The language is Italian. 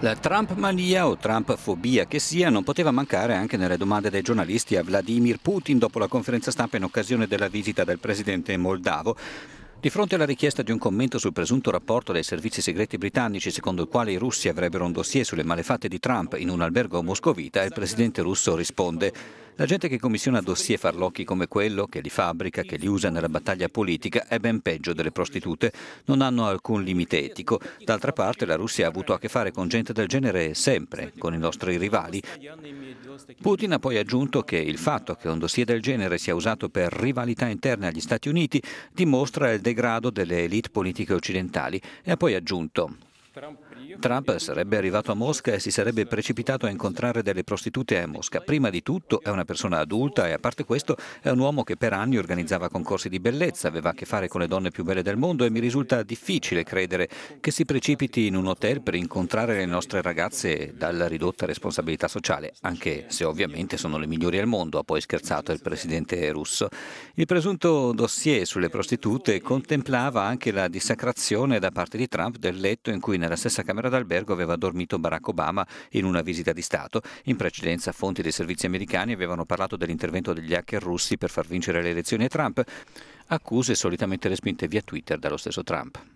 La Trump-mania o Trump-fobia che sia non poteva mancare anche nelle domande dei giornalisti a Vladimir Putin dopo la conferenza stampa in occasione della visita del presidente moldavo. Di fronte alla richiesta di un commento sul presunto rapporto dei servizi segreti britannici secondo il quale i russi avrebbero un dossier sulle malefatte di Trump in un albergo moscovita, il presidente russo risponde la gente che commissiona dossier farlocchi come quello, che li fabbrica, che li usa nella battaglia politica, è ben peggio delle prostitute, non hanno alcun limite etico. D'altra parte la Russia ha avuto a che fare con gente del genere sempre, con i nostri rivali. Putin ha poi aggiunto che il fatto che un dossier del genere sia usato per rivalità interne agli Stati Uniti dimostra il degrado delle elite politiche occidentali e ha poi aggiunto Trump sarebbe arrivato a Mosca e si sarebbe precipitato a incontrare delle prostitute a Mosca. Prima di tutto è una persona adulta e a parte questo è un uomo che per anni organizzava concorsi di bellezza, aveva a che fare con le donne più belle del mondo e mi risulta difficile credere che si precipiti in un hotel per incontrare le nostre ragazze dalla ridotta responsabilità sociale, anche se ovviamente sono le migliori al mondo, ha poi scherzato il presidente russo. Il presunto dossier sulle prostitute contemplava anche la dissacrazione da parte di Trump del letto in cui nella stessa camera d'albergo aveva dormito Barack Obama in una visita di Stato. In precedenza fonti dei servizi americani avevano parlato dell'intervento degli hacker russi per far vincere le elezioni a Trump, accuse solitamente respinte via Twitter dallo stesso Trump.